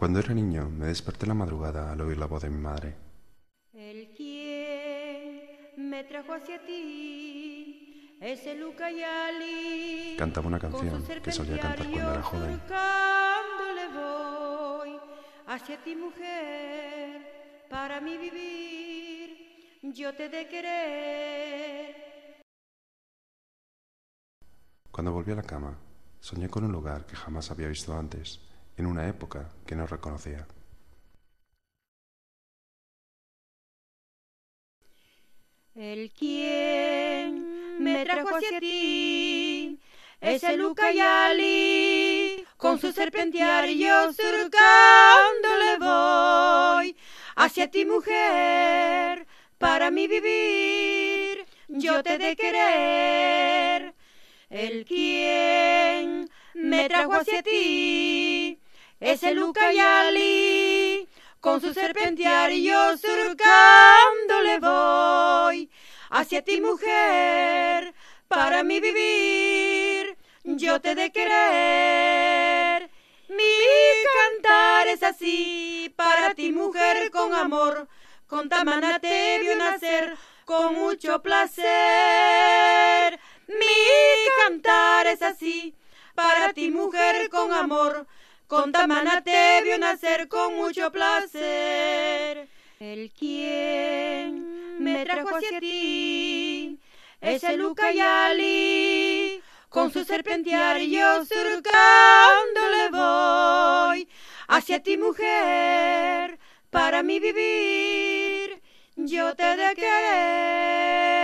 Cuando era niño me desperté la madrugada al oír la voz de mi madre. El me trajo hacia ti, Cantaba una canción que solía cantar cuando era joven. yo Cuando volví a la cama, soñé con un lugar que jamás había visto antes en una época que no reconocía. El quien me trajo hacia ti es el Ucayali, con su serpentear yo surcando le voy hacia ti mujer, para mi vivir yo te de querer. El quien me trajo hacia ti es el ali con su yo surcando le voy, hacia ti mujer, para mi vivir, yo te de querer. Mi cantar es así, para ti mujer con amor, con Tamana te vio nacer, con mucho placer. Mi cantar es así, para ti mujer con amor, con Tamana te vio nacer con mucho placer. El quien me trajo hacia ti es el Lucayali. Con su serpentear yo voy hacia ti, mujer, para mi vivir. Yo te de querer.